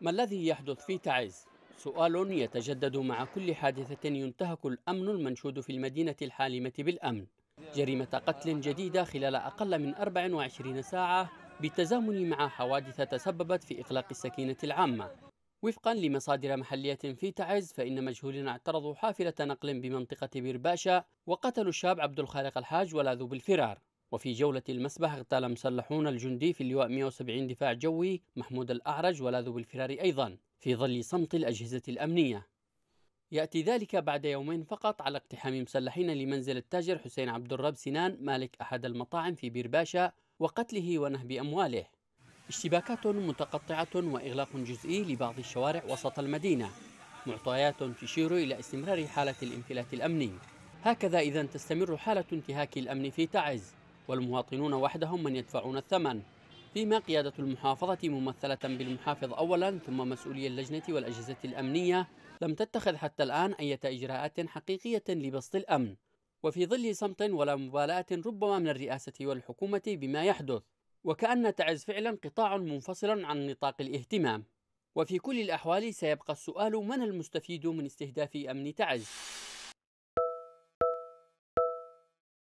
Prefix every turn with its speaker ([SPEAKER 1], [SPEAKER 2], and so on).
[SPEAKER 1] ما الذي يحدث في تعز؟ سؤال يتجدد مع كل حادثة ينتهك الأمن المنشود في المدينة الحالمة بالأمن جريمة قتل جديدة خلال أقل من 24 ساعة بالتزامن مع حوادث تسببت في إغلاق السكينة العامة وفقا لمصادر محلية في تعز فإن مجهولين اعترضوا حافلة نقل بمنطقة بيرباشا وقتلوا الشاب عبد الخالق الحاج ولاذوا بالفرار وفي جولة المسبح اغتال مسلحون الجندي في اللواء 170 دفاع جوي محمود الأعرج ولاذو بالفرار أيضا في ظل صمت الأجهزة الأمنية يأتي ذلك بعد يومين فقط على اقتحام مسلحين لمنزل التاجر حسين عبد الرب سنان مالك أحد المطاعم في بيرباشا وقتله ونهب أمواله اشتباكات متقطعة وإغلاق جزئي لبعض الشوارع وسط المدينة معطيات تشير إلى استمرار حالة الانفلات الأمني هكذا إذا تستمر حالة انتهاك الأمن في تعز والمواطنون وحدهم من يدفعون الثمن فيما قيادة المحافظة ممثلة بالمحافظ أولا ثم مسؤولي اللجنة والأجهزة الأمنية لم تتخذ حتى الآن أي إجراءات حقيقية لبسط الأمن وفي ظل صمت ولا مبالاة ربما من الرئاسة والحكومة بما يحدث وكأن تعز فعلا قطاع منفصل عن نطاق الاهتمام وفي كل الأحوال سيبقى السؤال من المستفيد من استهداف أمن تعز